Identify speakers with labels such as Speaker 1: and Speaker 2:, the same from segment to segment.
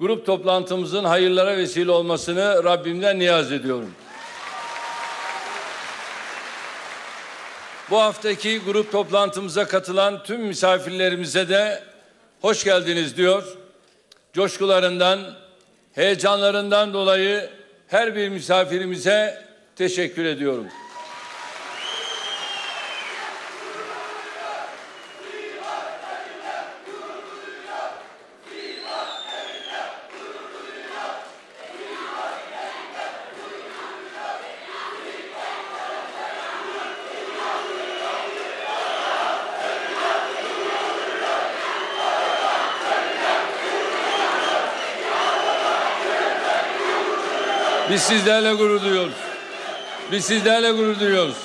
Speaker 1: grup toplantımızın hayırlara vesile olmasını Rabbimden niyaz ediyorum. Bu haftaki grup toplantımıza katılan tüm misafirlerimize de hoş geldiniz diyor. Coşkularından, heyecanlarından dolayı her bir misafirimize teşekkür ediyorum. Biz sizlerle gurur duyuyoruz. Biz sizlerle gurur duyuyoruz.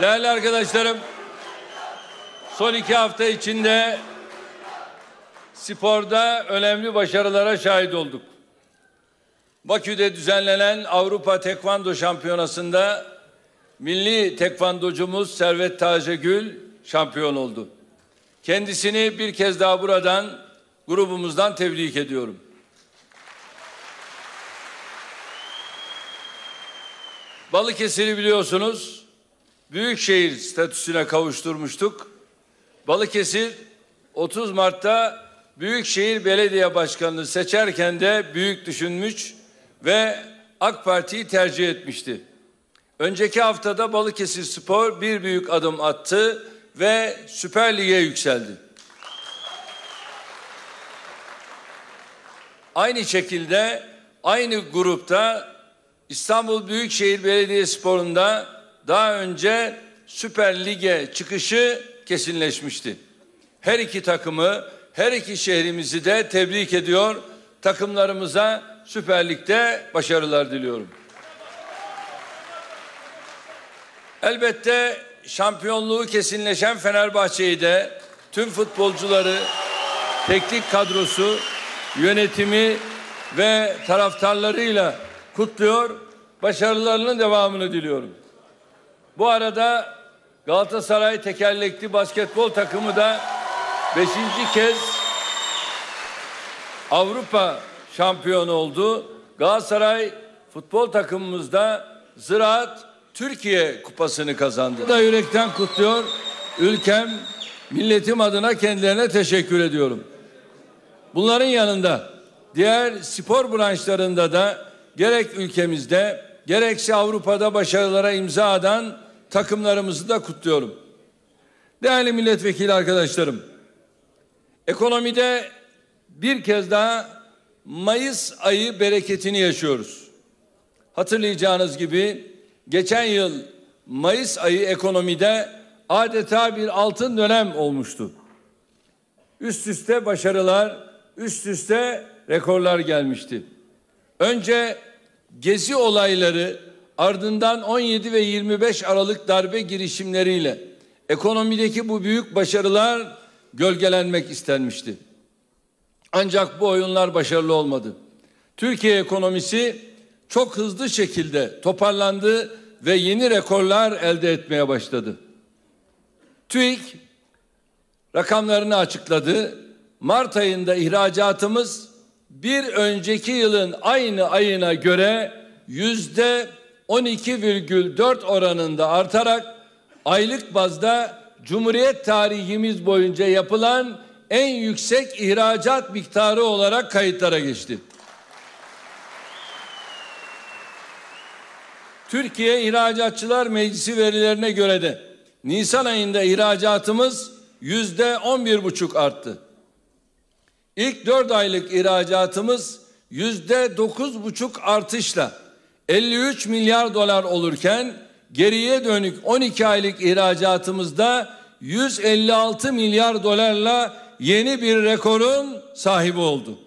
Speaker 1: Değerli arkadaşlarım, son iki hafta içinde sporda önemli başarılara şahit olduk. Bakü'de düzenlenen Avrupa Tekvando Şampiyonası'nda milli tekvandocumuz Servet Tacegül şampiyon oldu. Kendisini bir kez daha buradan grubumuzdan tebrik ediyorum. Balıkesir'i biliyorsunuz büyük şehir statüsüne kavuşturmuştuk. Balıkesir 30 Mart'ta Büyükşehir Belediye Başkanı'nı seçerken de büyük düşünmüş ve AK Parti'yi tercih etmişti. Önceki haftada Balıkesir Spor bir büyük adım attı ve Süper Lig'e yükseldi. Aynı şekilde aynı grupta İstanbul Büyükşehir Belediyespor'unda daha önce Süper Lig'e çıkışı kesinleşmişti. Her iki takımı, her iki şehrimizi de tebrik ediyor. Takımlarımıza Süper Lig'de başarılar diliyorum. Elbette şampiyonluğu kesinleşen Fenerbahçe'yi de tüm futbolcuları, teknik kadrosu, yönetimi ve taraftarlarıyla kutluyor Başarılarının devamını diliyorum. Bu arada Galatasaray tekerlekli basketbol takımı da beşinci kez Avrupa şampiyonu oldu. Galatasaray futbol takımımızda Ziraat Türkiye Kupası'nı kazandı. Da yürekten kutluyor. Ülkem, milletim adına kendilerine teşekkür ediyorum. Bunların yanında diğer spor branşlarında da gerek ülkemizde gerekse Avrupa'da başarılara imza atan takımlarımızı da kutluyorum. Değerli milletvekili arkadaşlarım, ekonomide bir kez daha Mayıs ayı bereketini yaşıyoruz. Hatırlayacağınız gibi geçen yıl Mayıs ayı ekonomide adeta bir altın dönem olmuştu. Üst üste başarılar, üst üste rekorlar gelmişti. Önce gezi olayları ardından 17 ve 25 Aralık darbe girişimleriyle ekonomideki bu büyük başarılar gölgelenmek istenmişti. Ancak bu oyunlar başarılı olmadı. Türkiye ekonomisi çok hızlı şekilde toparlandı ve yeni rekorlar elde etmeye başladı. TÜİK rakamlarını açıkladı. Mart ayında ihracatımız bir önceki yılın aynı ayına göre yüzde 12,4 oranında artarak aylık bazda Cumhuriyet tarihimiz boyunca yapılan en yüksek ihracat miktarı olarak kayıtlara geçti. Türkiye İhracatçılar Meclisi verilerine göre de Nisan ayında ihracatımız yüzde on bir buçuk arttı. İlk dört aylık ihracatımız yüzde dokuz buçuk artışla 53 milyar dolar olurken geriye dönük 12 aylık ihracatımızda 156 milyar dolarla yeni bir rekorun sahibi oldu.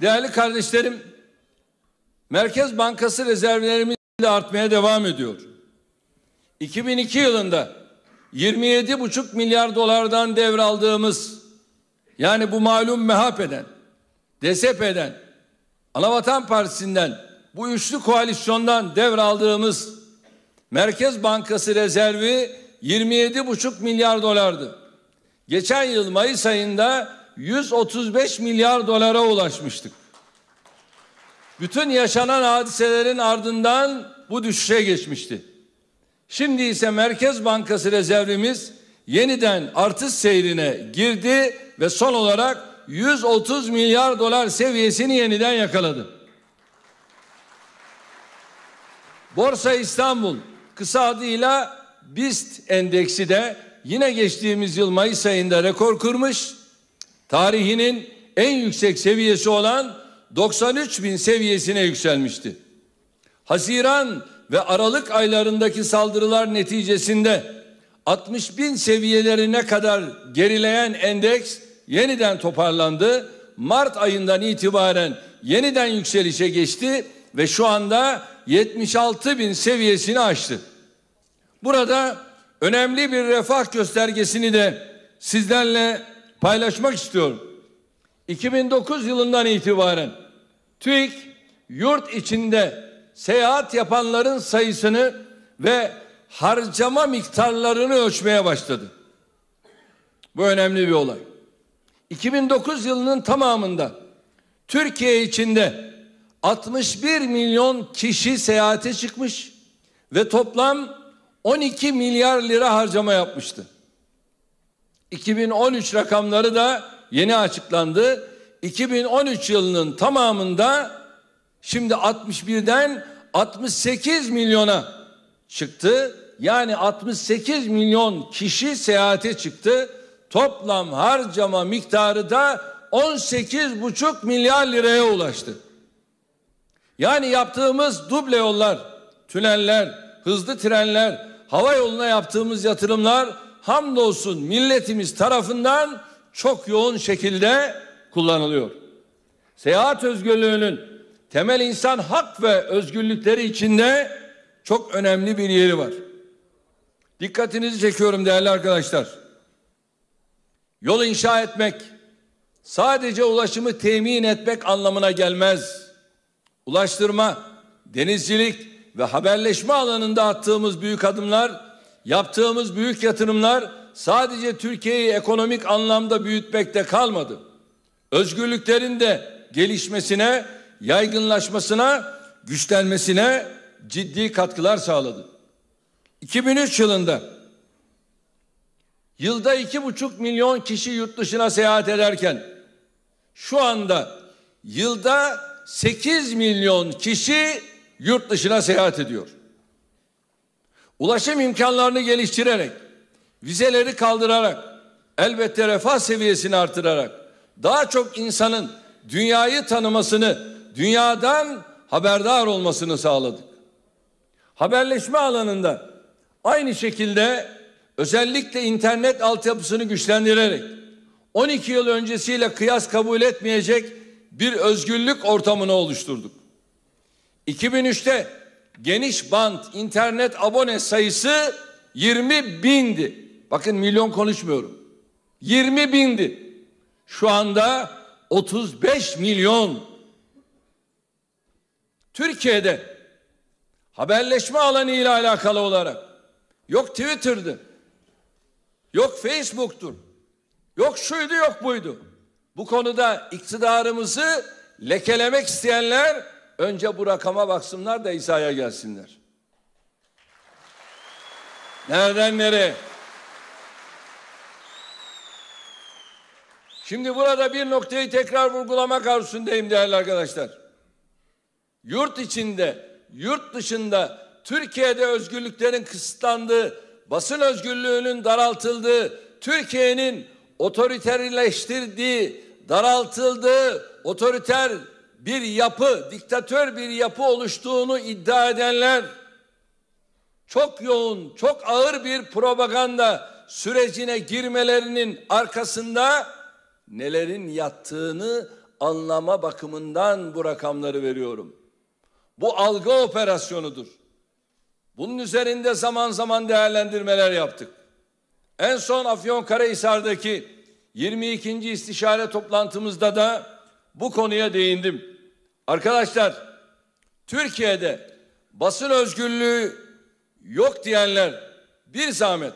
Speaker 1: Değerli kardeşlerim, Merkez Bankası rezervlerimiz de artmaya devam ediyor. 2002 yılında 27,5 milyar dolardan devraldığımız yani bu malum MHP'den, DSP'den, Anavatan Partisi'nden bu üçlü koalisyondan devraldığımız Merkez Bankası rezervi 27,5 milyar dolardı. Geçen yıl Mayıs ayında 135 milyar dolara ulaşmıştık. Bütün yaşanan hadiselerin ardından bu düşüşe geçmişti. Şimdi ise Merkez Bankası rezervimiz yeniden artış seyrine girdi ve son olarak 130 milyar dolar seviyesini yeniden yakaladı. Borsa İstanbul kısa adıyla BIST endeksi de yine geçtiğimiz yıl Mayıs ayında rekor kırmış. Tarihinin en yüksek seviyesi olan 93 bin seviyesine yükselmişti. Haziran ve Aralık aylarındaki saldırılar neticesinde 60 bin seviyelerine kadar gerileyen endeks yeniden toparlandı. Mart ayından itibaren yeniden yükselişe geçti ve şu anda 76 bin seviyesini aştı. Burada önemli bir refah göstergesini de sizlerle paylaşmak istiyorum. 2009 yılından itibaren TÜİK yurt içinde seyahat yapanların sayısını ve harcama miktarlarını ölçmeye başladı. Bu önemli bir olay. 2009 yılının tamamında Türkiye içinde 61 milyon kişi seyahate çıkmış ve toplam 12 milyar lira harcama yapmıştı. 2013 rakamları da yeni açıklandı. 2013 yılının tamamında Şimdi 61'den 68 milyona çıktı. Yani 68 milyon kişi seyahate çıktı. Toplam harcama miktarı da 18,5 milyar liraya ulaştı. Yani yaptığımız duble yollar, tüneller, hızlı trenler, hava yoluna yaptığımız yatırımlar hamdolsun milletimiz tarafından çok yoğun şekilde kullanılıyor. Seyahat özgürlüğünün temel insan hak ve özgürlükleri içinde çok önemli bir yeri var. Dikkatinizi çekiyorum değerli arkadaşlar. Yol inşa etmek sadece ulaşımı temin etmek anlamına gelmez. Ulaştırma, denizcilik ve haberleşme alanında attığımız büyük adımlar, yaptığımız büyük yatırımlar sadece Türkiye'yi ekonomik anlamda büyütmekte kalmadı. Özgürlüklerin de gelişmesine yaygınlaşmasına, güçlenmesine ciddi katkılar sağladı. 2003 yılında yılda iki buçuk milyon kişi yurt dışına seyahat ederken şu anda yılda 8 milyon kişi yurt dışına seyahat ediyor. Ulaşım imkanlarını geliştirerek, vizeleri kaldırarak, elbette refah seviyesini artırarak daha çok insanın dünyayı tanımasını dünyadan haberdar olmasını sağladık. Haberleşme alanında aynı şekilde özellikle internet altyapısını güçlendirerek 12 yıl öncesiyle kıyas kabul etmeyecek bir özgürlük ortamını oluşturduk. 2003'te geniş bant internet abone sayısı 20 bindi. Bakın milyon konuşmuyorum. 20 bindi. Şu anda 35 milyon Türkiye'de haberleşme alanı ile alakalı olarak yok Twitter'dı, yok Facebook'tur, yok şuydu yok buydu. Bu konuda iktidarımızı lekelemek isteyenler önce bu rakama baksınlar da İsa'ya gelsinler. Nereden nereye? Şimdi burada bir noktayı tekrar vurgulamak arzusundayım değerli arkadaşlar yurt içinde, yurt dışında Türkiye'de özgürlüklerin kısıtlandığı, basın özgürlüğünün daraltıldığı, Türkiye'nin otoriterleştirdiği, daraltıldığı otoriter bir yapı, diktatör bir yapı oluştuğunu iddia edenler çok yoğun, çok ağır bir propaganda sürecine girmelerinin arkasında nelerin yattığını anlama bakımından bu rakamları veriyorum. Bu algı operasyonudur. Bunun üzerinde zaman zaman değerlendirmeler yaptık. En son Afyonkarahisar'daki 22. istişare toplantımızda da bu konuya değindim. Arkadaşlar Türkiye'de basın özgürlüğü yok diyenler bir zahmet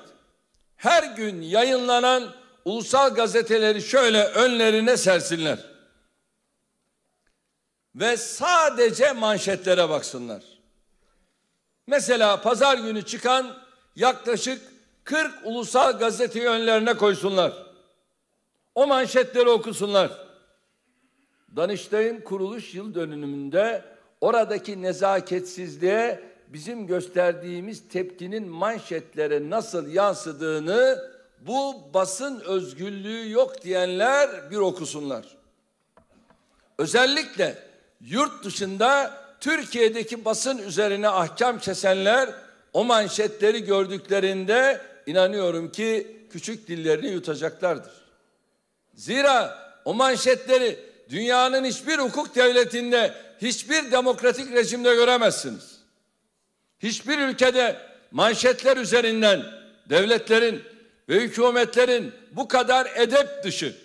Speaker 1: her gün yayınlanan ulusal gazeteleri şöyle önlerine sersinler ve sadece manşetlere baksınlar. Mesela pazar günü çıkan yaklaşık 40 ulusal gazeteyi önlerine koysunlar. O manşetleri okusunlar. Danıştay'ın kuruluş yıl dönümünde oradaki nezaketsizliğe bizim gösterdiğimiz tepkinin manşetlere nasıl yansıdığını bu basın özgürlüğü yok diyenler bir okusunlar. Özellikle yurt dışında Türkiye'deki basın üzerine ahkam kesenler o manşetleri gördüklerinde inanıyorum ki küçük dillerini yutacaklardır. Zira o manşetleri dünyanın hiçbir hukuk devletinde, hiçbir demokratik rejimde göremezsiniz. Hiçbir ülkede manşetler üzerinden devletlerin ve hükümetlerin bu kadar edep dışı,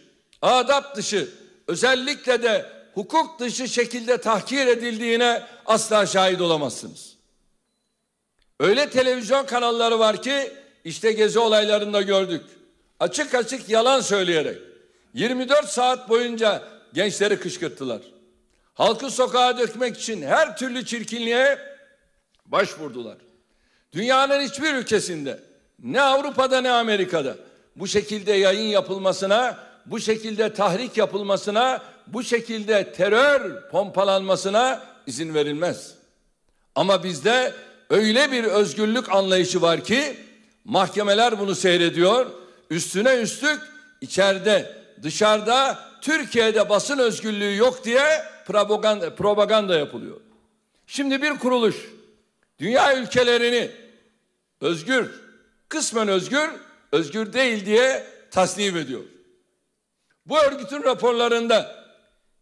Speaker 1: adap dışı, özellikle de hukuk dışı şekilde tahkir edildiğine asla şahit olamazsınız. Öyle televizyon kanalları var ki işte gezi olaylarında gördük. Açık açık yalan söyleyerek 24 saat boyunca gençleri kışkırttılar. Halkı sokağa dökmek için her türlü çirkinliğe başvurdular. Dünyanın hiçbir ülkesinde ne Avrupa'da ne Amerika'da bu şekilde yayın yapılmasına, bu şekilde tahrik yapılmasına bu şekilde terör pompalanmasına izin verilmez. Ama bizde öyle bir özgürlük anlayışı var ki mahkemeler bunu seyrediyor. Üstüne üstlük içeride, dışarıda Türkiye'de basın özgürlüğü yok diye propaganda, propaganda yapılıyor. Şimdi bir kuruluş dünya ülkelerini özgür, kısmen özgür, özgür değil diye tasnif ediyor. Bu örgütün raporlarında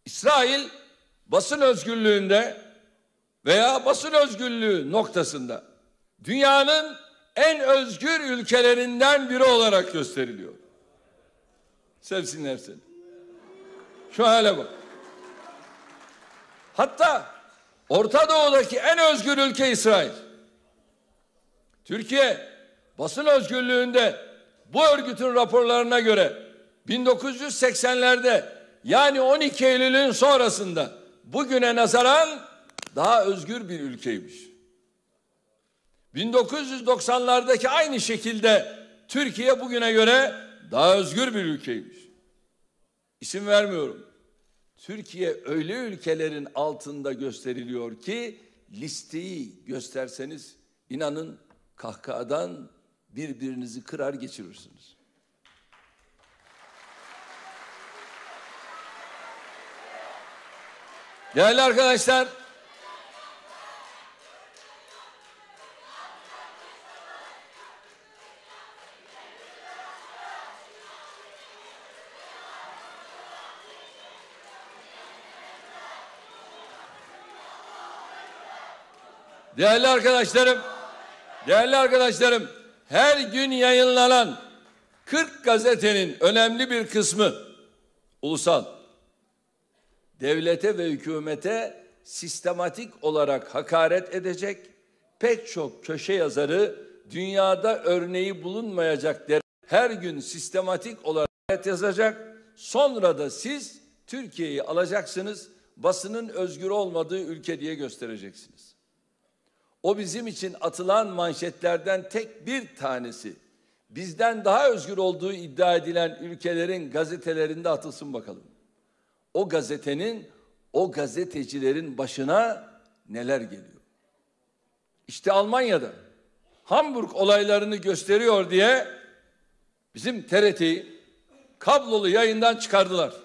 Speaker 1: İsrail basın özgürlüğünde veya basın özgürlüğü noktasında dünyanın en özgür ülkelerinden biri olarak gösteriliyor. Sevsinler seni. Şu hale bak. Hatta Orta Doğu'daki en özgür ülke İsrail. Türkiye basın özgürlüğünde bu örgütün raporlarına göre 1980'lerde yani 12 Eylül'ün sonrasında bugüne nazaran daha özgür bir ülkeymiş. 1990'lardaki aynı şekilde Türkiye bugüne göre daha özgür bir ülkeymiş. İsim vermiyorum. Türkiye öyle ülkelerin altında gösteriliyor ki listeyi gösterseniz inanın kahkahadan birbirinizi kırar geçirirsiniz. Değerli arkadaşlar, Değerli arkadaşlarım, değerli arkadaşlarım, her gün yayınlanan 40 gazetenin önemli bir kısmı ulusal, devlete ve hükümete sistematik olarak hakaret edecek, pek çok köşe yazarı dünyada örneği bulunmayacak der. Her gün sistematik olarak hakaret yazacak. Sonra da siz Türkiye'yi alacaksınız, basının özgür olmadığı ülke diye göstereceksiniz. O bizim için atılan manşetlerden tek bir tanesi. Bizden daha özgür olduğu iddia edilen ülkelerin gazetelerinde atılsın bakalım o gazetenin, o gazetecilerin başına neler geliyor. İşte Almanya'da Hamburg olaylarını gösteriyor diye bizim TRT'yi kablolu yayından çıkardılar.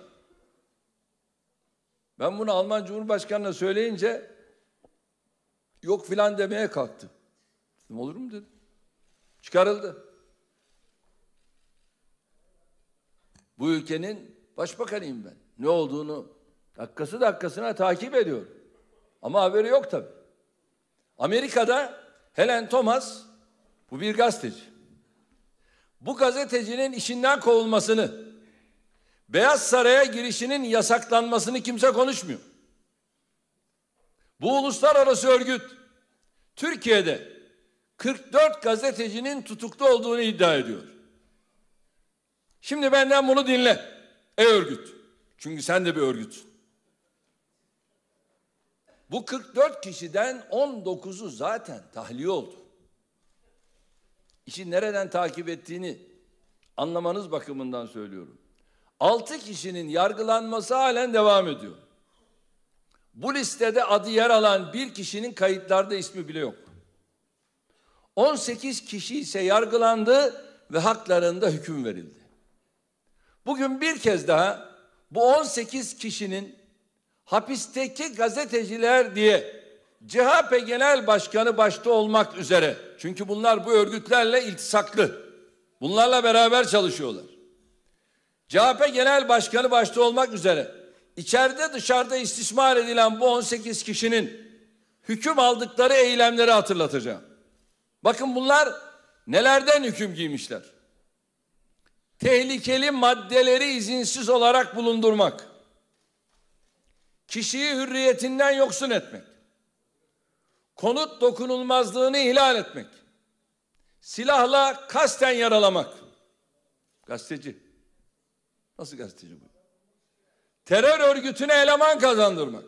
Speaker 1: Ben bunu Alman Cumhurbaşkanı'na söyleyince yok filan demeye kalktı. Dedim olur mu dedim? Çıkarıldı. Bu ülkenin başbakanıyım ben ne olduğunu dakikası dakikasına takip ediyor. Ama haberi yok tabi. Amerika'da Helen Thomas bu bir gazeteci. Bu gazetecinin işinden kovulmasını, Beyaz Saray'a girişinin yasaklanmasını kimse konuşmuyor. Bu uluslararası örgüt Türkiye'de 44 gazetecinin tutuklu olduğunu iddia ediyor. Şimdi benden bunu dinle ey örgüt. Çünkü sen de bir örgütsün. Bu 44 kişiden 19'u zaten tahliye oldu. İşi nereden takip ettiğini anlamanız bakımından söylüyorum. 6 kişinin yargılanması halen devam ediyor. Bu listede adı yer alan bir kişinin kayıtlarda ismi bile yok. 18 kişi ise yargılandı ve haklarında hüküm verildi. Bugün bir kez daha bu 18 kişinin hapisteki gazeteciler diye CHP Genel Başkanı başta olmak üzere çünkü bunlar bu örgütlerle iltisaklı. Bunlarla beraber çalışıyorlar. CHP Genel Başkanı başta olmak üzere içeride dışarıda istismar edilen bu 18 kişinin hüküm aldıkları eylemleri hatırlatacağım. Bakın bunlar nelerden hüküm giymişler tehlikeli maddeleri izinsiz olarak bulundurmak, kişiyi hürriyetinden yoksun etmek, konut dokunulmazlığını ihlal etmek, silahla kasten yaralamak. Gazeteci. Nasıl gazeteci bu? Terör örgütüne eleman kazandırmak.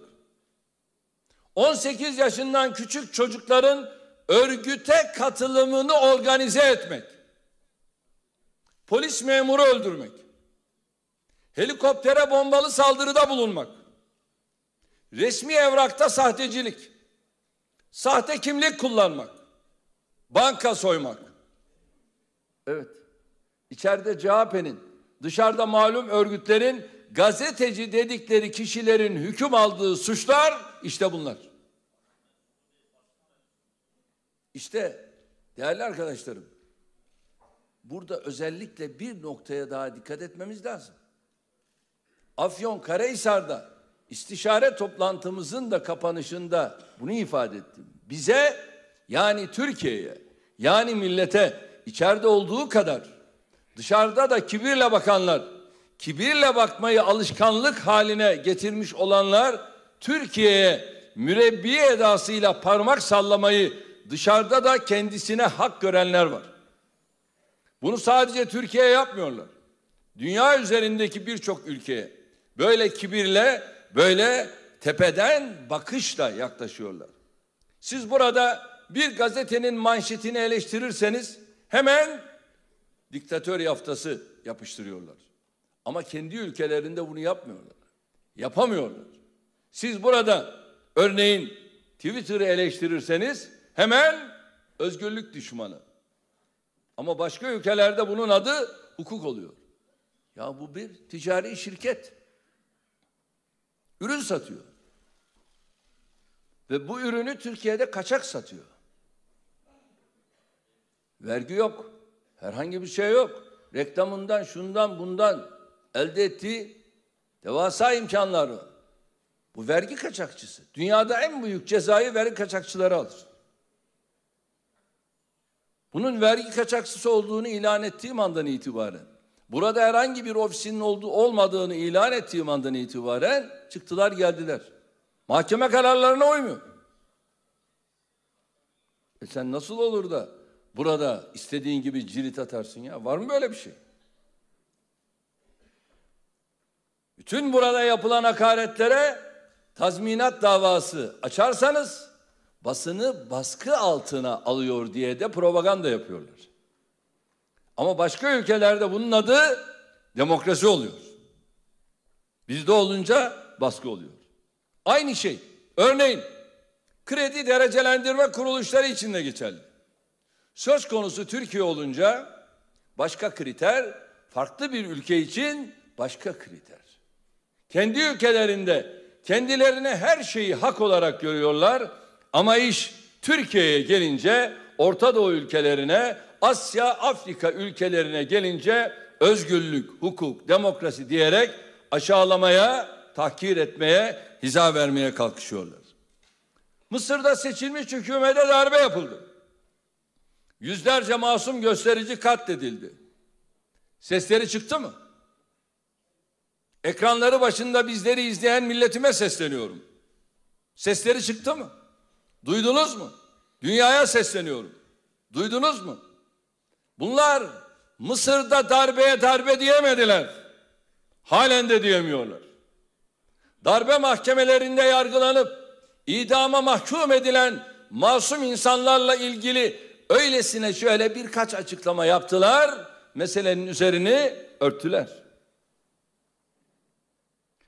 Speaker 1: 18 yaşından küçük çocukların örgüte katılımını organize etmek polis memuru öldürmek, helikoptere bombalı saldırıda bulunmak, resmi evrakta sahtecilik, sahte kimlik kullanmak, banka soymak. Evet, içeride CHP'nin, dışarıda malum örgütlerin gazeteci dedikleri kişilerin hüküm aldığı suçlar işte bunlar. İşte değerli arkadaşlarım burada özellikle bir noktaya daha dikkat etmemiz lazım. Afyon Karahisar'da istişare toplantımızın da kapanışında bunu ifade ettim. Bize yani Türkiye'ye yani millete içeride olduğu kadar dışarıda da kibirle bakanlar, kibirle bakmayı alışkanlık haline getirmiş olanlar Türkiye'ye mürebbi edasıyla parmak sallamayı dışarıda da kendisine hak görenler var. Bunu sadece Türkiye yapmıyorlar. Dünya üzerindeki birçok ülkeye böyle kibirle, böyle tepeden bakışla yaklaşıyorlar. Siz burada bir gazetenin manşetini eleştirirseniz hemen diktatör yaftası yapıştırıyorlar. Ama kendi ülkelerinde bunu yapmıyorlar. Yapamıyorlar. Siz burada örneğin Twitter'ı eleştirirseniz hemen özgürlük düşmanı, ama başka ülkelerde bunun adı hukuk oluyor. Ya bu bir ticari şirket. Ürün satıyor. Ve bu ürünü Türkiye'de kaçak satıyor. Vergi yok. Herhangi bir şey yok. Reklamından, şundan, bundan elde ettiği devasa imkanları. Bu vergi kaçakçısı. Dünyada en büyük cezayı vergi kaçakçıları alır. Bunun vergi kaçakçısı olduğunu ilan ettiğim andan itibaren, burada herhangi bir ofisinin olduğu, olmadığını ilan ettiğim andan itibaren çıktılar geldiler. Mahkeme kararlarına uymuyor. E sen nasıl olur da burada istediğin gibi cirit atarsın ya? Var mı böyle bir şey? Bütün burada yapılan hakaretlere tazminat davası açarsanız basını baskı altına alıyor diye de propaganda yapıyorlar. Ama başka ülkelerde bunun adı demokrasi oluyor. Bizde olunca baskı oluyor. Aynı şey. Örneğin kredi derecelendirme kuruluşları için de geçerli. Söz konusu Türkiye olunca başka kriter, farklı bir ülke için başka kriter. Kendi ülkelerinde kendilerine her şeyi hak olarak görüyorlar ama iş Türkiye'ye gelince Orta Doğu ülkelerine, Asya, Afrika ülkelerine gelince özgürlük, hukuk, demokrasi diyerek aşağılamaya, tahkir etmeye, hiza vermeye kalkışıyorlar. Mısır'da seçilmiş hükümete darbe yapıldı. Yüzlerce masum gösterici katledildi. Sesleri çıktı mı? Ekranları başında bizleri izleyen milletime sesleniyorum. Sesleri çıktı mı? Duydunuz mu? Dünyaya sesleniyorum. Duydunuz mu? Bunlar Mısır'da darbeye darbe diyemediler. Halen de diyemiyorlar. Darbe mahkemelerinde yargılanıp idama mahkum edilen masum insanlarla ilgili öylesine şöyle birkaç açıklama yaptılar. Meselenin üzerini örttüler.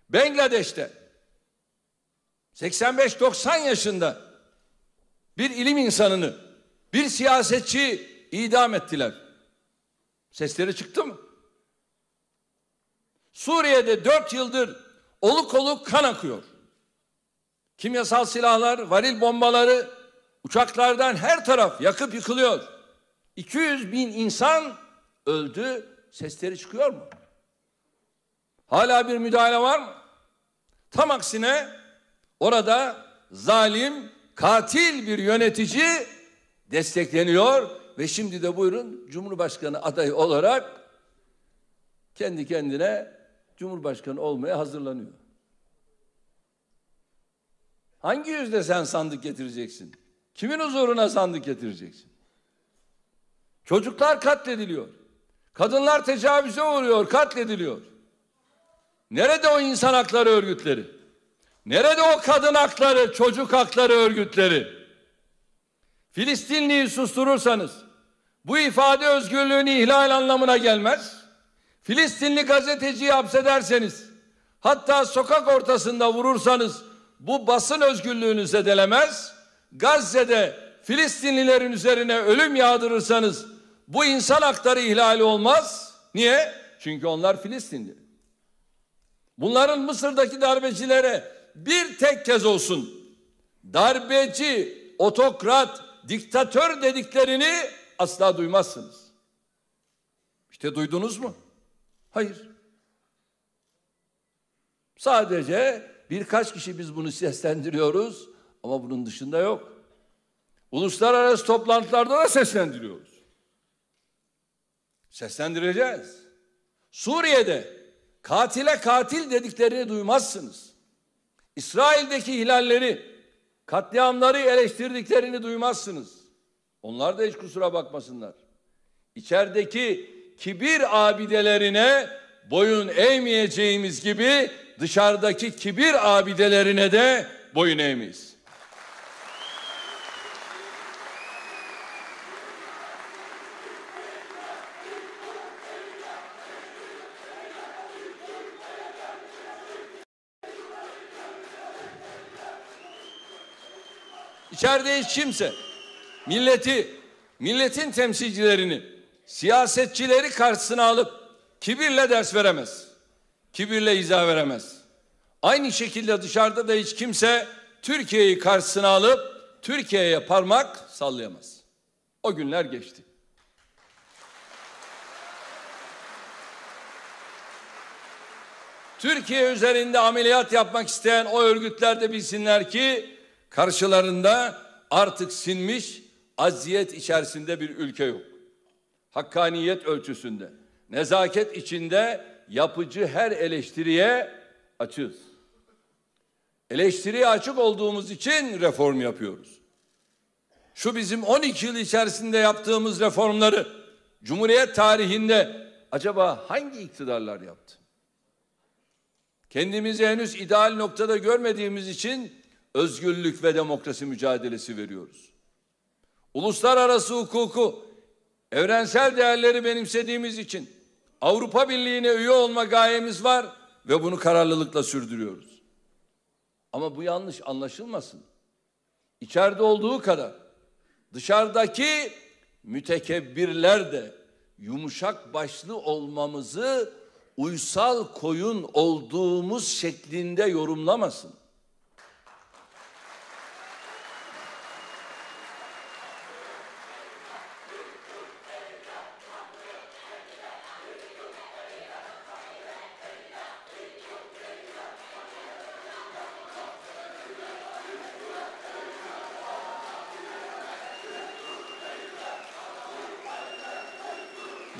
Speaker 1: Bangladeş'te 85-90 yaşında bir ilim insanını, bir siyasetçi idam ettiler. Sesleri çıktı mı? Suriye'de dört yıldır oluk oluk kan akıyor. Kimyasal silahlar, varil bombaları, uçaklardan her taraf yakıp yıkılıyor. 200 bin insan öldü, sesleri çıkıyor mu? Hala bir müdahale var mı? Tam aksine orada zalim katil bir yönetici destekleniyor ve şimdi de buyurun Cumhurbaşkanı adayı olarak kendi kendine Cumhurbaşkanı olmaya hazırlanıyor. Hangi yüzde sen sandık getireceksin? Kimin huzuruna sandık getireceksin? Çocuklar katlediliyor. Kadınlar tecavüze uğruyor, katlediliyor. Nerede o insan hakları örgütleri? Nerede o kadın hakları, çocuk hakları örgütleri? Filistinliyi susturursanız bu ifade özgürlüğünü ihlal anlamına gelmez. Filistinli gazeteciyi hapsederseniz hatta sokak ortasında vurursanız bu basın özgürlüğünü zedelemez. Gazze'de Filistinlilerin üzerine ölüm yağdırırsanız bu insan hakları ihlali olmaz. Niye? Çünkü onlar Filistinli. Bunların Mısır'daki darbecilere bir tek kez olsun darbeci, otokrat, diktatör dediklerini asla duymazsınız. İşte duydunuz mu? Hayır. Sadece birkaç kişi biz bunu seslendiriyoruz ama bunun dışında yok. Uluslararası toplantılarda da seslendiriyoruz. Seslendireceğiz. Suriye'de katile katil dediklerini duymazsınız. İsrail'deki hilalleri, katliamları eleştirdiklerini duymazsınız. Onlar da hiç kusura bakmasınlar. İçerideki kibir abidelerine boyun eğmeyeceğimiz gibi dışarıdaki kibir abidelerine de boyun eğmeyiz. İçeride hiç kimse milleti, milletin temsilcilerini, siyasetçileri karşısına alıp kibirle ders veremez. Kibirle izah veremez. Aynı şekilde dışarıda da hiç kimse Türkiye'yi karşısına alıp Türkiye'ye parmak sallayamaz. O günler geçti. Türkiye üzerinde ameliyat yapmak isteyen o örgütler de bilsinler ki Karşılarında artık sinmiş aziyet içerisinde bir ülke yok. Hakkaniyet ölçüsünde, nezaket içinde yapıcı her eleştiriye açız. Eleştiriye açık olduğumuz için reform yapıyoruz. Şu bizim 12 yıl içerisinde yaptığımız reformları Cumhuriyet tarihinde acaba hangi iktidarlar yaptı? Kendimizi henüz ideal noktada görmediğimiz için özgürlük ve demokrasi mücadelesi veriyoruz. Uluslararası hukuku, evrensel değerleri benimsediğimiz için Avrupa Birliği'ne üye olma gayemiz var ve bunu kararlılıkla sürdürüyoruz. Ama bu yanlış anlaşılmasın. İçeride olduğu kadar dışarıdaki mütekebbirler de yumuşak başlı olmamızı uysal koyun olduğumuz şeklinde yorumlamasın.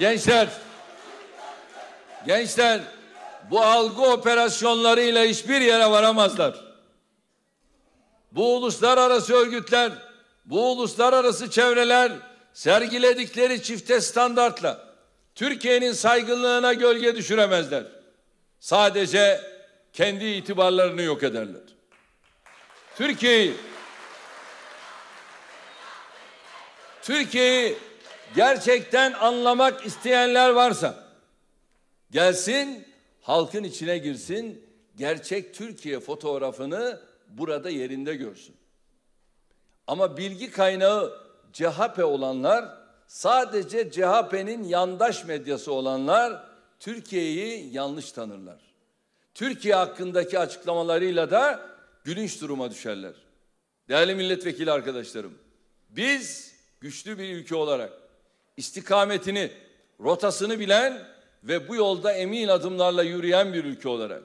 Speaker 1: Gençler, gençler bu algı operasyonlarıyla hiçbir yere varamazlar. Bu uluslararası örgütler, bu uluslararası çevreler sergiledikleri çifte standartla Türkiye'nin saygınlığına gölge düşüremezler. Sadece kendi itibarlarını yok ederler. Türkiye'yi Türkiye'yi gerçekten anlamak isteyenler varsa gelsin halkın içine girsin gerçek Türkiye fotoğrafını burada yerinde görsün. Ama bilgi kaynağı CHP olanlar sadece CHP'nin yandaş medyası olanlar Türkiye'yi yanlış tanırlar. Türkiye hakkındaki açıklamalarıyla da gülünç duruma düşerler. Değerli milletvekili arkadaşlarım, biz güçlü bir ülke olarak istikametini, rotasını bilen ve bu yolda emin adımlarla yürüyen bir ülke olarak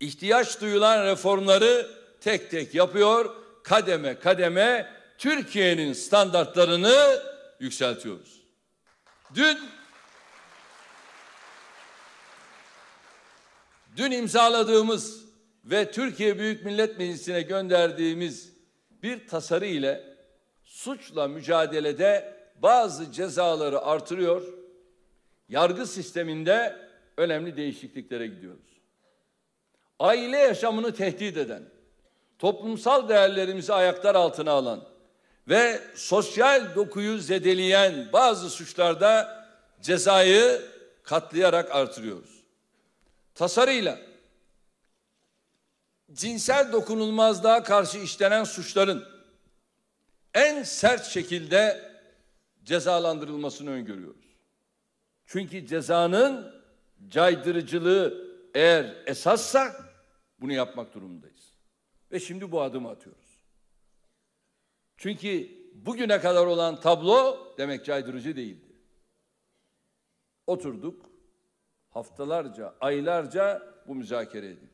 Speaker 1: ihtiyaç duyulan reformları tek tek yapıyor, kademe kademe Türkiye'nin standartlarını yükseltiyoruz. Dün dün imzaladığımız ve Türkiye Büyük Millet Meclisi'ne gönderdiğimiz bir tasarı ile suçla mücadelede bazı cezaları artırıyor. Yargı sisteminde önemli değişikliklere gidiyoruz. Aile yaşamını tehdit eden, toplumsal değerlerimizi ayaklar altına alan ve sosyal dokuyu zedeleyen bazı suçlarda cezayı katlayarak artırıyoruz. Tasarıyla cinsel dokunulmazlığa karşı işlenen suçların en sert şekilde cezalandırılmasını öngörüyoruz. Çünkü cezanın caydırıcılığı eğer esassa bunu yapmak durumundayız. Ve şimdi bu adımı atıyoruz. Çünkü bugüne kadar olan tablo demek caydırıcı değildi. Oturduk, haftalarca, aylarca bu müzakere edildi.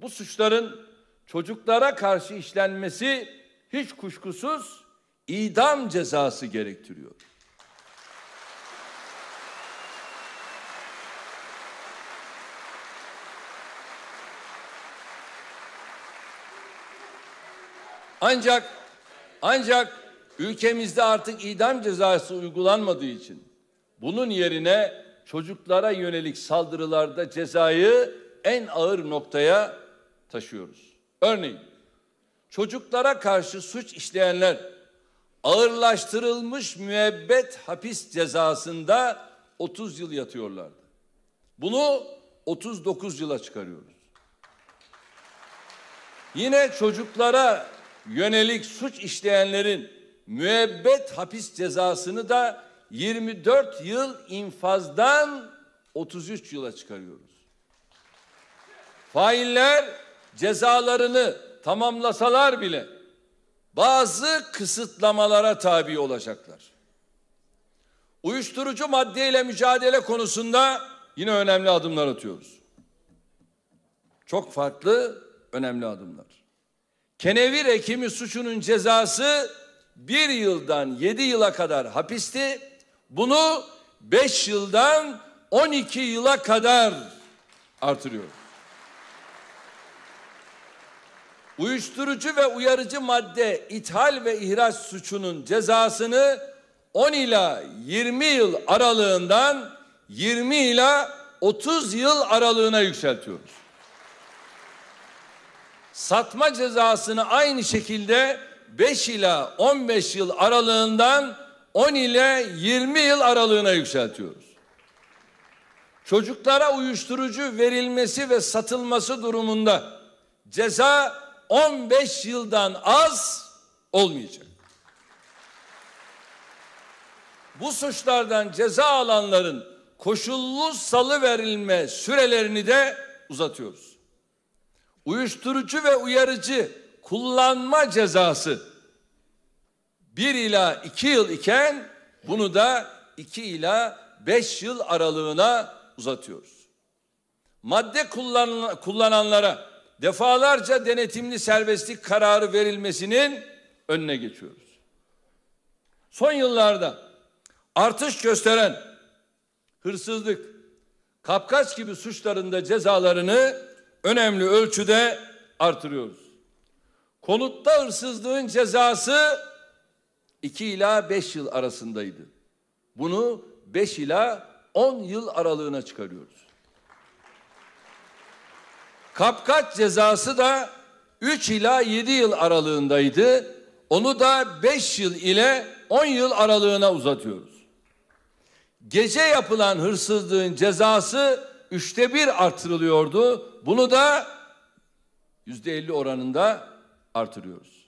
Speaker 1: Bu suçların çocuklara karşı işlenmesi hiç kuşkusuz idam cezası gerektiriyor. Ancak ancak ülkemizde artık idam cezası uygulanmadığı için bunun yerine çocuklara yönelik saldırılarda cezayı en ağır noktaya taşıyoruz. Örneğin çocuklara karşı suç işleyenler ağırlaştırılmış müebbet hapis cezasında 30 yıl yatıyorlardı. Bunu 39 yıla çıkarıyoruz. Yine çocuklara yönelik suç işleyenlerin müebbet hapis cezasını da 24 yıl infazdan 33 yıla çıkarıyoruz. Failler cezalarını tamamlasalar bile bazı kısıtlamalara tabi olacaklar. Uyuşturucu maddeyle mücadele konusunda yine önemli adımlar atıyoruz. Çok farklı önemli adımlar. Kenevir ekimi suçunun cezası bir yıldan yedi yıla kadar hapisti. Bunu beş yıldan on iki yıla kadar artırıyoruz. uyuşturucu ve uyarıcı madde ithal ve ihraç suçunun cezasını 10 ila 20 yıl aralığından 20 ila 30 yıl aralığına yükseltiyoruz. Satma cezasını aynı şekilde 5 ila 15 yıl aralığından 10 ile 20 yıl aralığına yükseltiyoruz. Çocuklara uyuşturucu verilmesi ve satılması durumunda ceza 15 yıldan az olmayacak. Bu suçlardan ceza alanların koşullu salı verilme sürelerini de uzatıyoruz. Uyuşturucu ve uyarıcı kullanma cezası 1 ila 2 yıl iken bunu da 2 ila 5 yıl aralığına uzatıyoruz. Madde kullan kullananlara defalarca denetimli serbestlik kararı verilmesinin önüne geçiyoruz. Son yıllarda artış gösteren hırsızlık, kapkaç gibi suçlarında cezalarını önemli ölçüde artırıyoruz. Konutta hırsızlığın cezası 2 ila 5 yıl arasındaydı. Bunu 5 ila 10 yıl aralığına çıkarıyoruz. Kapkaç cezası da 3 ila 7 yıl aralığındaydı. Onu da 5 yıl ile 10 yıl aralığına uzatıyoruz. Gece yapılan hırsızlığın cezası üçte bir artırılıyordu. Bunu da yüzde elli oranında artırıyoruz.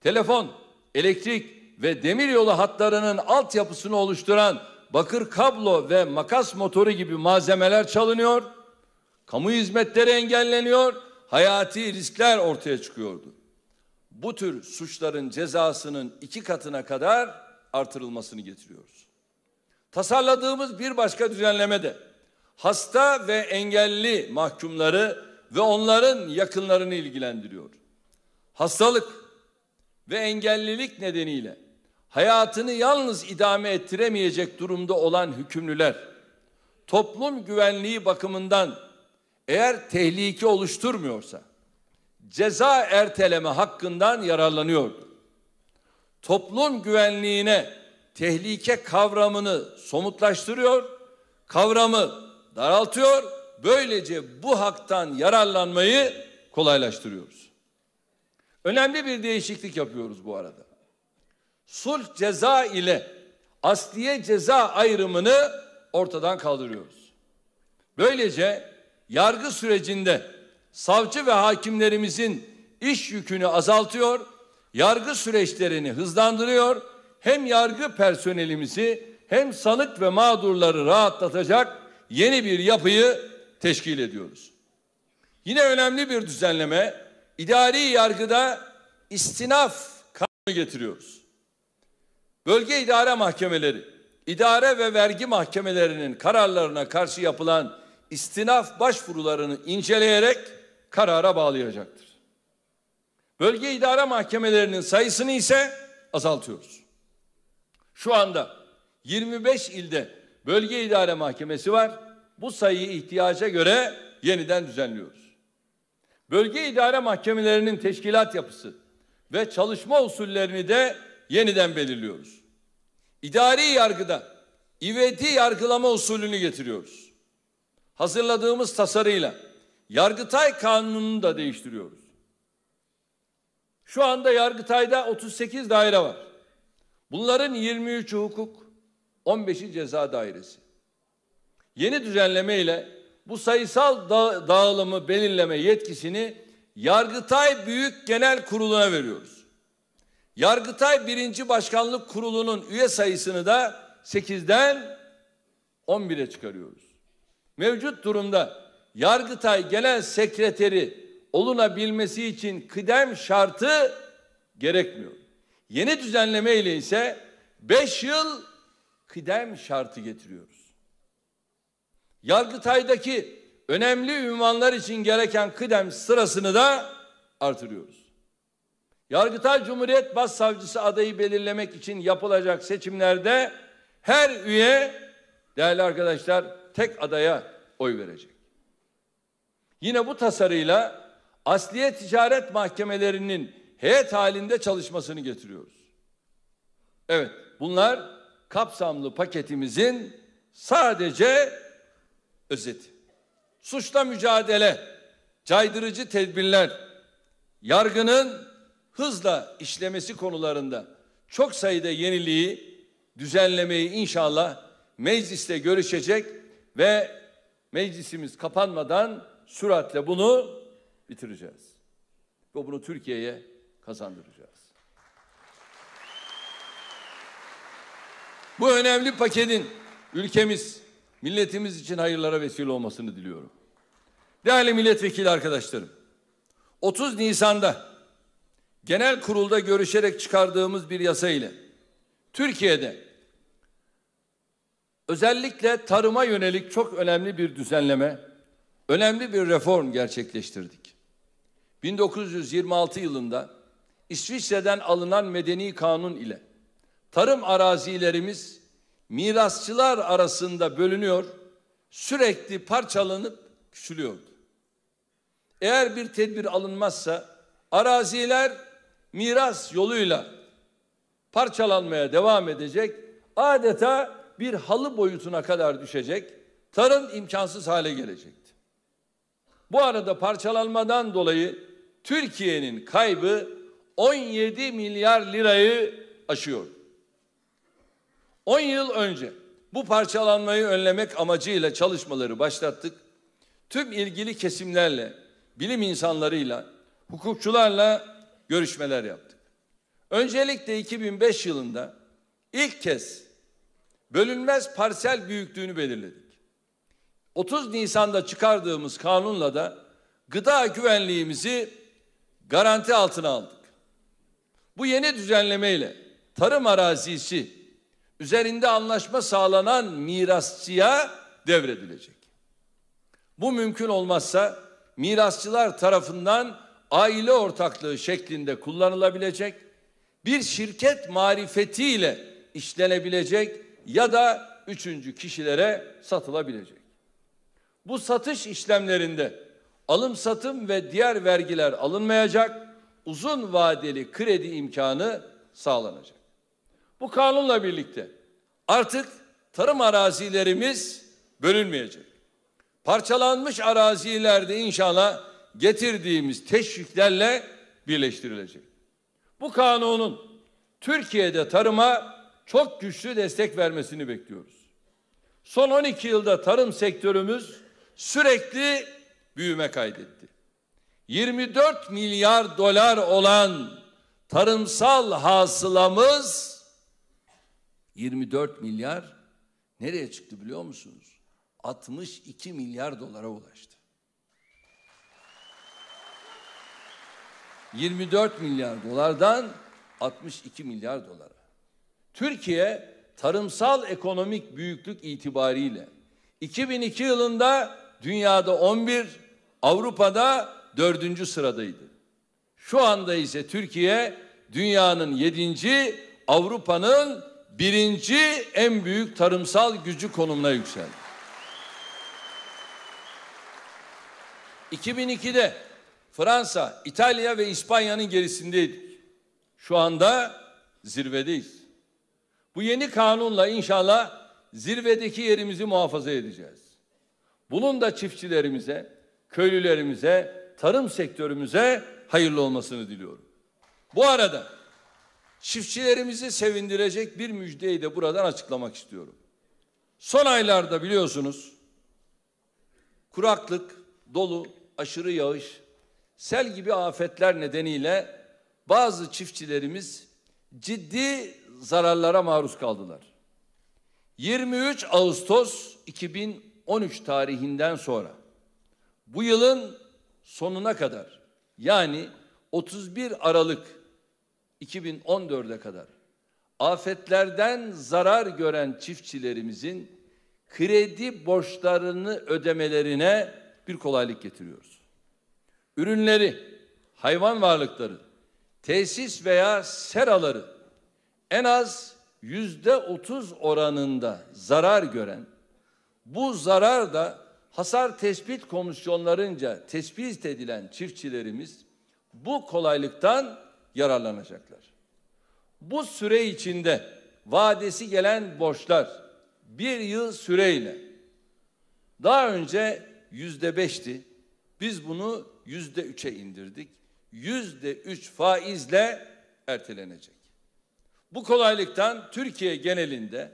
Speaker 1: Telefon, elektrik ve demiryolu hatlarının altyapısını oluşturan bakır kablo ve makas motoru gibi malzemeler çalınıyor. Kamu hizmetleri engelleniyor, hayati riskler ortaya çıkıyordu. Bu tür suçların cezasının iki katına kadar artırılmasını getiriyoruz. Tasarladığımız bir başka düzenleme de hasta ve engelli mahkumları ve onların yakınlarını ilgilendiriyor. Hastalık ve engellilik nedeniyle hayatını yalnız idame ettiremeyecek durumda olan hükümlüler toplum güvenliği bakımından eğer tehlike oluşturmuyorsa ceza erteleme hakkından yararlanıyordu. Toplum güvenliğine tehlike kavramını somutlaştırıyor, kavramı daraltıyor, böylece bu haktan yararlanmayı kolaylaştırıyoruz. Önemli bir değişiklik yapıyoruz bu arada. Sulh ceza ile asliye ceza ayrımını ortadan kaldırıyoruz. Böylece yargı sürecinde savcı ve hakimlerimizin iş yükünü azaltıyor, yargı süreçlerini hızlandırıyor, hem yargı personelimizi hem sanık ve mağdurları rahatlatacak yeni bir yapıyı teşkil ediyoruz. Yine önemli bir düzenleme idari yargıda istinaf kanunu getiriyoruz. Bölge idare mahkemeleri, idare ve vergi mahkemelerinin kararlarına karşı yapılan istinaf başvurularını inceleyerek karara bağlayacaktır. Bölge idare mahkemelerinin sayısını ise azaltıyoruz. Şu anda 25 ilde bölge idare mahkemesi var. Bu sayıyı ihtiyaca göre yeniden düzenliyoruz. Bölge idare mahkemelerinin teşkilat yapısı ve çalışma usullerini de yeniden belirliyoruz. İdari yargıda ivedi yargılama usulünü getiriyoruz hazırladığımız tasarıyla Yargıtay Kanunu'nu da değiştiriyoruz. Şu anda Yargıtay'da 38 daire var. Bunların 23'ü hukuk, 15'i ceza dairesi. Yeni düzenleme ile bu sayısal da dağılımı belirleme yetkisini Yargıtay Büyük Genel Kurulu'na veriyoruz. Yargıtay birinci Başkanlık Kurulu'nun üye sayısını da 8'den 11'e çıkarıyoruz. Mevcut durumda Yargıtay Genel Sekreteri olunabilmesi için kıdem şartı gerekmiyor. Yeni düzenleme ile ise 5 yıl kıdem şartı getiriyoruz. Yargıtay'daki önemli ünvanlar için gereken kıdem sırasını da artırıyoruz. Yargıtay Cumhuriyet Başsavcısı adayı belirlemek için yapılacak seçimlerde her üye değerli arkadaşlar tek adaya oy verecek. Yine bu tasarıyla asliye ticaret mahkemelerinin heyet halinde çalışmasını getiriyoruz. Evet bunlar kapsamlı paketimizin sadece özeti. Suçla mücadele, caydırıcı tedbirler, yargının hızla işlemesi konularında çok sayıda yeniliği, düzenlemeyi inşallah mecliste görüşecek ve meclisimiz kapanmadan süratle bunu bitireceğiz. Ve bunu Türkiye'ye kazandıracağız. Bu önemli paketin ülkemiz, milletimiz için hayırlara vesile olmasını diliyorum. Değerli milletvekili arkadaşlarım, 30 Nisan'da genel kurulda görüşerek çıkardığımız bir yasa ile Türkiye'de Özellikle tarıma yönelik çok önemli bir düzenleme, önemli bir reform gerçekleştirdik. 1926 yılında İsviçre'den alınan medeni kanun ile tarım arazilerimiz mirasçılar arasında bölünüyor, sürekli parçalanıp küçülüyordu. Eğer bir tedbir alınmazsa araziler miras yoluyla parçalanmaya devam edecek. Adeta bir halı boyutuna kadar düşecek, tarım imkansız hale gelecekti. Bu arada parçalanmadan dolayı Türkiye'nin kaybı 17 milyar lirayı aşıyor. 10 yıl önce bu parçalanmayı önlemek amacıyla çalışmaları başlattık. Tüm ilgili kesimlerle, bilim insanlarıyla, hukukçularla görüşmeler yaptık. Öncelikle 2005 yılında ilk kez bölünmez parsel büyüklüğünü belirledik. 30 Nisan'da çıkardığımız kanunla da gıda güvenliğimizi garanti altına aldık. Bu yeni düzenlemeyle tarım arazisi üzerinde anlaşma sağlanan mirasçıya devredilecek. Bu mümkün olmazsa mirasçılar tarafından aile ortaklığı şeklinde kullanılabilecek, bir şirket marifetiyle işlenebilecek ya da üçüncü kişilere satılabilecek. Bu satış işlemlerinde alım satım ve diğer vergiler alınmayacak, uzun vadeli kredi imkanı sağlanacak. Bu kanunla birlikte artık tarım arazilerimiz bölünmeyecek. Parçalanmış arazilerde inşallah getirdiğimiz teşviklerle birleştirilecek. Bu kanunun Türkiye'de tarıma çok güçlü destek vermesini bekliyoruz. Son 12 yılda tarım sektörümüz sürekli büyüme kaydetti. 24 milyar dolar olan tarımsal hasılamız 24 milyar nereye çıktı biliyor musunuz? 62 milyar dolara ulaştı. 24 milyar dolardan 62 milyar dolar. Türkiye tarımsal ekonomik büyüklük itibariyle 2002 yılında dünyada 11, Avrupa'da 4. sıradaydı. Şu anda ise Türkiye dünyanın 7. Avrupa'nın birinci en büyük tarımsal gücü konumuna yükseldi. 2002'de Fransa, İtalya ve İspanya'nın gerisindeydik. Şu anda zirvedeyiz. Bu yeni kanunla inşallah zirvedeki yerimizi muhafaza edeceğiz. Bunun da çiftçilerimize, köylülerimize, tarım sektörümüze hayırlı olmasını diliyorum. Bu arada çiftçilerimizi sevindirecek bir müjdeyi de buradan açıklamak istiyorum. Son aylarda biliyorsunuz kuraklık, dolu, aşırı yağış, sel gibi afetler nedeniyle bazı çiftçilerimiz ciddi zararlara maruz kaldılar. 23 Ağustos 2013 tarihinden sonra bu yılın sonuna kadar yani 31 Aralık 2014'e kadar afetlerden zarar gören çiftçilerimizin kredi borçlarını ödemelerine bir kolaylık getiriyoruz. Ürünleri, hayvan varlıkları, tesis veya seraları en az yüzde otuz oranında zarar gören, bu zarar da hasar tespit komisyonlarınca tespit edilen çiftçilerimiz bu kolaylıktan yararlanacaklar. Bu süre içinde vadesi gelen borçlar bir yıl süreyle daha önce yüzde beşti. Biz bunu yüzde üçe indirdik. Yüzde üç faizle ertelenecek. Bu kolaylıktan Türkiye genelinde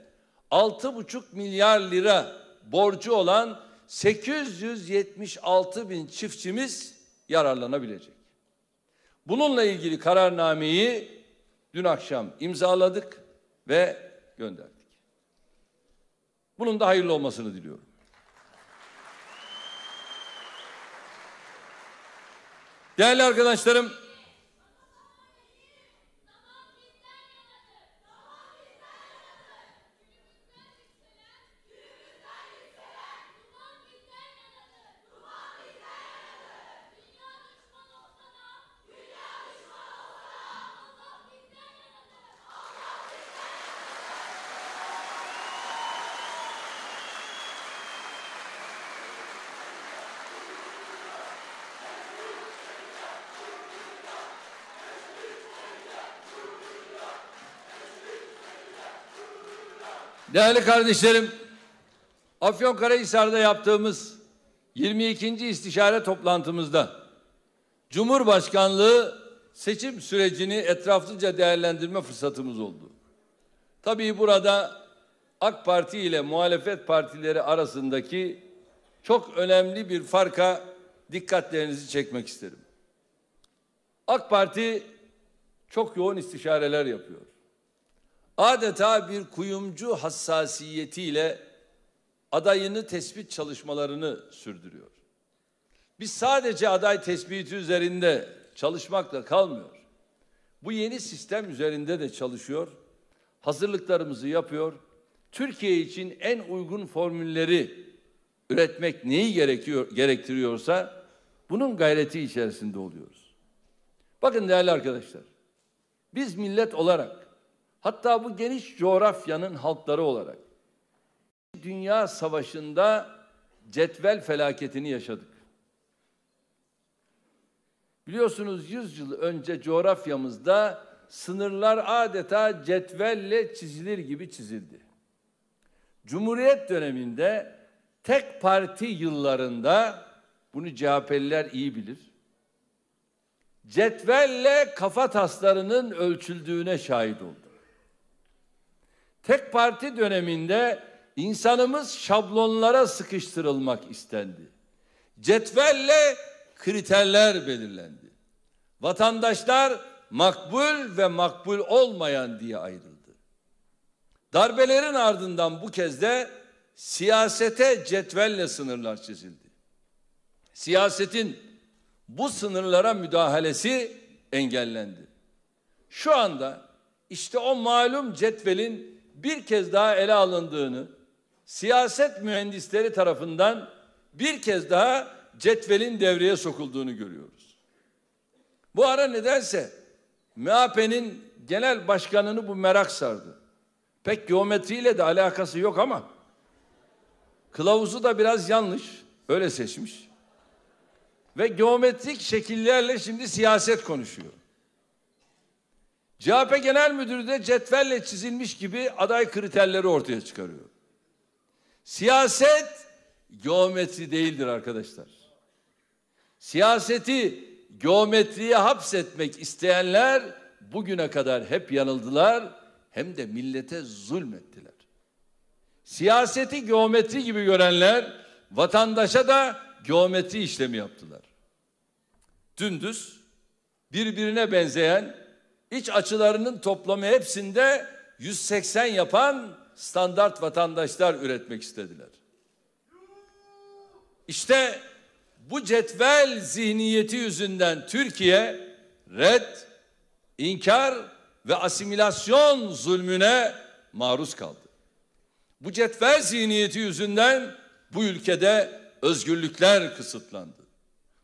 Speaker 1: 6,5 milyar lira borcu olan 876 bin çiftçimiz yararlanabilecek. Bununla ilgili kararnameyi dün akşam imzaladık ve gönderdik. Bunun da hayırlı olmasını diliyorum. Değerli arkadaşlarım, Değerli kardeşlerim, Afyonkarahisar'da yaptığımız 22. istişare toplantımızda Cumhurbaşkanlığı seçim sürecini etraflıca değerlendirme fırsatımız oldu. Tabii burada AK Parti ile muhalefet partileri arasındaki çok önemli bir farka dikkatlerinizi çekmek isterim. AK Parti çok yoğun istişareler yapıyor adeta bir kuyumcu hassasiyetiyle adayını tespit çalışmalarını sürdürüyor. Biz sadece aday tespiti üzerinde çalışmakla kalmıyor. Bu yeni sistem üzerinde de çalışıyor. Hazırlıklarımızı yapıyor. Türkiye için en uygun formülleri üretmek neyi gerekiyor gerektiriyorsa bunun gayreti içerisinde oluyoruz. Bakın değerli arkadaşlar. Biz millet olarak Hatta bu geniş coğrafyanın halkları olarak Dünya Savaşı'nda cetvel felaketini yaşadık. Biliyorsunuz 100 yıl önce coğrafyamızda sınırlar adeta cetvelle çizilir gibi çizildi. Cumhuriyet döneminde tek parti yıllarında bunu CHP'liler iyi bilir. Cetvelle kafa taslarının ölçüldüğüne şahit oldu. Tek parti döneminde insanımız şablonlara sıkıştırılmak istendi. Cetvelle kriterler belirlendi. Vatandaşlar makbul ve makbul olmayan diye ayrıldı. Darbelerin ardından bu kez de siyasete cetvelle sınırlar çizildi. Siyasetin bu sınırlara müdahalesi engellendi. Şu anda işte o malum cetvelin bir kez daha ele alındığını, siyaset mühendisleri tarafından bir kez daha cetvelin devreye sokulduğunu görüyoruz. Bu ara nedense MHP'nin genel başkanını bu merak sardı. Pek geometriyle de alakası yok ama kılavuzu da biraz yanlış, öyle seçmiş. Ve geometrik şekillerle şimdi siyaset konuşuyor. CHP Genel Müdürü de cetvelle çizilmiş gibi aday kriterleri ortaya çıkarıyor. Siyaset geometri değildir arkadaşlar. Siyaseti geometriye hapsetmek isteyenler bugüne kadar hep yanıldılar hem de millete zulmettiler. Siyaseti geometri gibi görenler vatandaşa da geometri işlemi yaptılar. Dündüz birbirine benzeyen iç açılarının toplamı hepsinde 180 yapan standart vatandaşlar üretmek istediler. İşte bu cetvel zihniyeti yüzünden Türkiye red, inkar ve asimilasyon zulmüne maruz kaldı. Bu cetvel zihniyeti yüzünden bu ülkede özgürlükler kısıtlandı.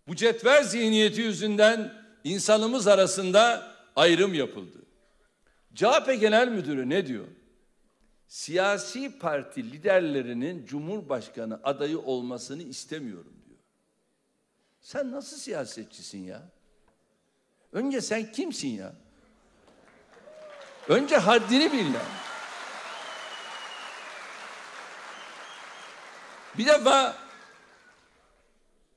Speaker 1: Bu cetvel zihniyeti yüzünden insanımız arasında ayrım yapıldı. CHP Genel Müdürü ne diyor? Siyasi parti liderlerinin Cumhurbaşkanı adayı olmasını istemiyorum diyor. Sen nasıl siyasetçisin ya? Önce sen kimsin ya? Önce haddini bil ya. Bir defa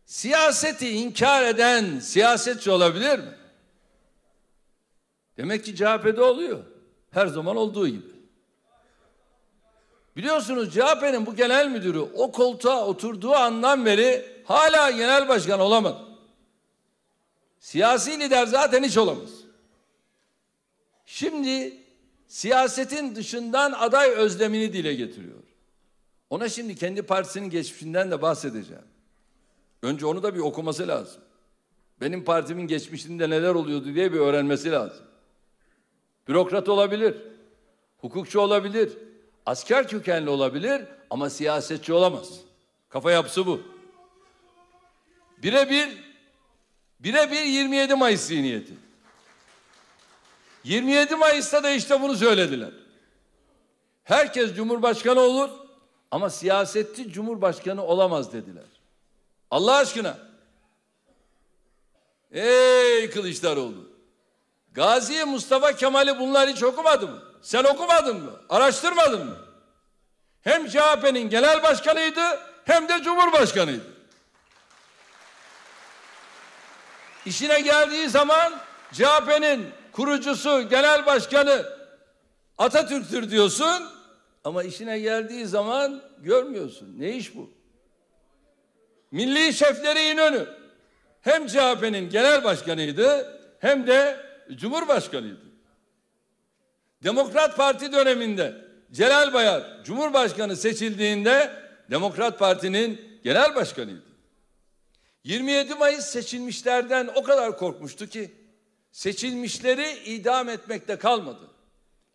Speaker 1: siyaseti inkar eden siyasetçi olabilir mi? Demek ki CHP'de oluyor. Her zaman olduğu gibi. Biliyorsunuz CHP'nin bu genel müdürü o koltuğa oturduğu andan beri hala genel başkan olamadı. Siyasi lider zaten hiç olamaz. Şimdi siyasetin dışından aday özlemini dile getiriyor. Ona şimdi kendi partisinin geçmişinden de bahsedeceğim. Önce onu da bir okuması lazım. Benim partimin geçmişinde neler oluyordu diye bir öğrenmesi lazım. Bürokrat olabilir, hukukçu olabilir, asker kökenli olabilir ama siyasetçi olamaz. Kafa yapısı bu. Birebir, birebir 27 Mayıs zihniyeti. 27 Mayıs'ta da işte bunu söylediler. Herkes cumhurbaşkanı olur ama siyasetçi cumhurbaşkanı olamaz dediler. Allah aşkına. Ey Kılıçdaroğlu. Gazi Mustafa Kemal'i bunlar hiç okumadın mı? Sen okumadın mı? Araştırmadın mı? Hem CHP'nin genel başkanıydı hem de cumhurbaşkanıydı. İşine geldiği zaman CHP'nin kurucusu, genel başkanı Atatürk'tür diyorsun ama işine geldiği zaman görmüyorsun. Ne iş bu? Milli şefleri İnönü hem CHP'nin genel başkanıydı hem de Cumhurbaşkanıydı. Demokrat Parti döneminde Celal Bayar Cumhurbaşkanı seçildiğinde Demokrat Parti'nin genel başkanıydı. 27 Mayıs seçilmişlerden o kadar korkmuştu ki seçilmişleri idam etmekte kalmadı.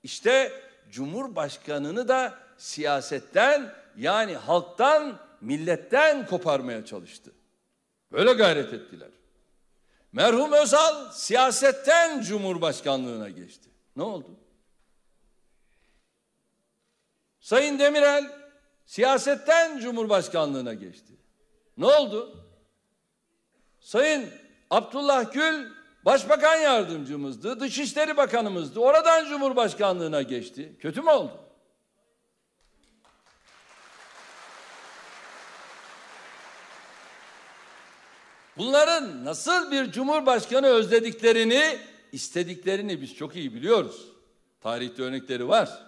Speaker 1: İşte Cumhurbaşkanını da siyasetten yani halktan, milletten koparmaya çalıştı. Böyle gayret ettiler. Merhum Özal siyasetten cumhurbaşkanlığına geçti. Ne oldu? Sayın Demirel siyasetten cumhurbaşkanlığına geçti. Ne oldu? Sayın Abdullah Gül başbakan yardımcımızdı, dışişleri bakanımızdı. Oradan cumhurbaşkanlığına geçti. Kötü mü oldu? Bunların nasıl bir cumhurbaşkanı özlediklerini, istediklerini biz çok iyi biliyoruz. Tarihte örnekleri var.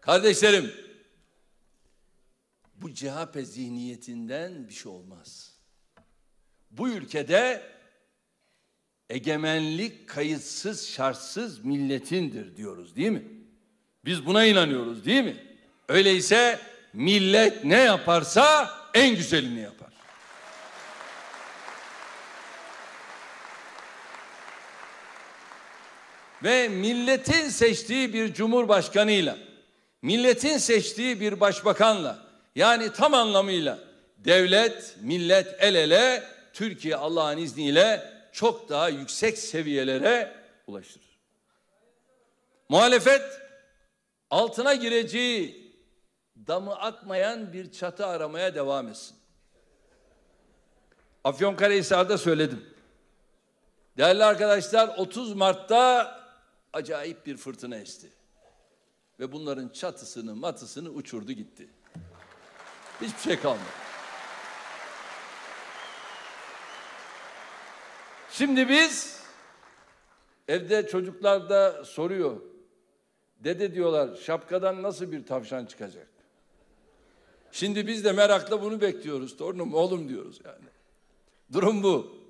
Speaker 1: Kardeşlerim, bu CHP zihniyetinden bir şey olmaz. Bu ülkede egemenlik kayıtsız şartsız milletindir diyoruz değil mi? Biz buna inanıyoruz değil mi? Öyleyse millet ne yaparsa en güzelini yapar. ve milletin seçtiği bir cumhurbaşkanıyla, milletin seçtiği bir başbakanla yani tam anlamıyla devlet, millet el ele Türkiye Allah'ın izniyle çok daha yüksek seviyelere ulaşır. Muhalefet altına gireceği damı akmayan bir çatı aramaya devam etsin. Afyonkarahisar'da söyledim. Değerli arkadaşlar 30 Mart'ta acayip bir fırtına esti. Ve bunların çatısını matısını uçurdu gitti. Hiçbir şey kalmadı. Şimdi biz evde çocuklar da soruyor. Dede diyorlar şapkadan nasıl bir tavşan çıkacak? Şimdi biz de merakla bunu bekliyoruz. Torunum oğlum diyoruz yani. Durum bu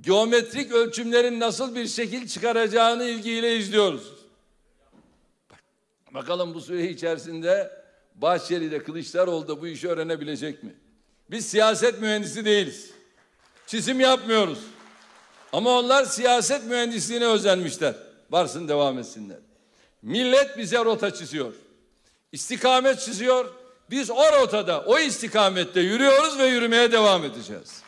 Speaker 1: geometrik ölçümlerin nasıl bir şekil çıkaracağını ilgiyle izliyoruz. Bak, Bakalım bu süre içerisinde Bahçeli de Kılıçdaroğlu da bu işi öğrenebilecek mi? Biz siyaset mühendisi değiliz. Çizim yapmıyoruz. Ama onlar siyaset mühendisliğine özenmişler. Varsın devam etsinler. Millet bize rota çiziyor. İstikamet çiziyor. Biz o rotada, o istikamette yürüyoruz ve yürümeye devam edeceğiz.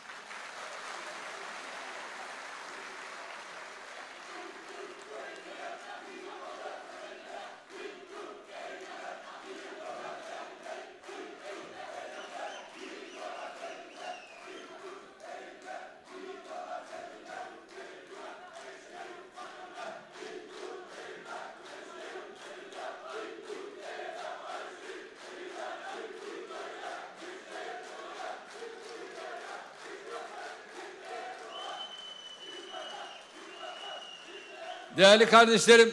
Speaker 1: Değerli kardeşlerim,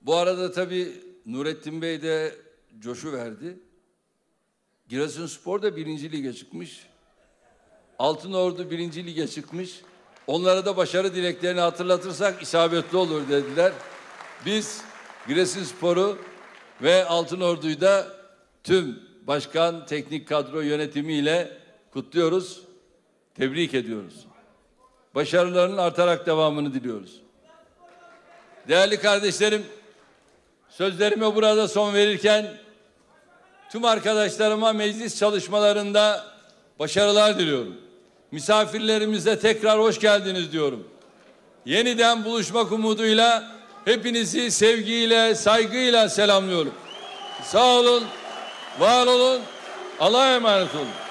Speaker 1: bu arada tabii Nurettin Bey de coşu verdi. Giresun Spor da birinci lige çıkmış. Altın Ordu birinci lige çıkmış. Onlara da başarı dileklerini hatırlatırsak isabetli olur dediler. Biz Giresun Spor'u ve Altın Ordu'yu da tüm başkan, teknik kadro yönetimiyle kutluyoruz, tebrik ediyoruz. Başarılarının artarak devamını diliyoruz. Değerli kardeşlerim, sözlerime burada son verirken tüm arkadaşlarıma meclis çalışmalarında başarılar diliyorum. Misafirlerimize tekrar hoş geldiniz diyorum. Yeniden buluşmak umuduyla hepinizi sevgiyle, saygıyla selamlıyorum. Sağ olun, var olun, Allah'a emanet olun.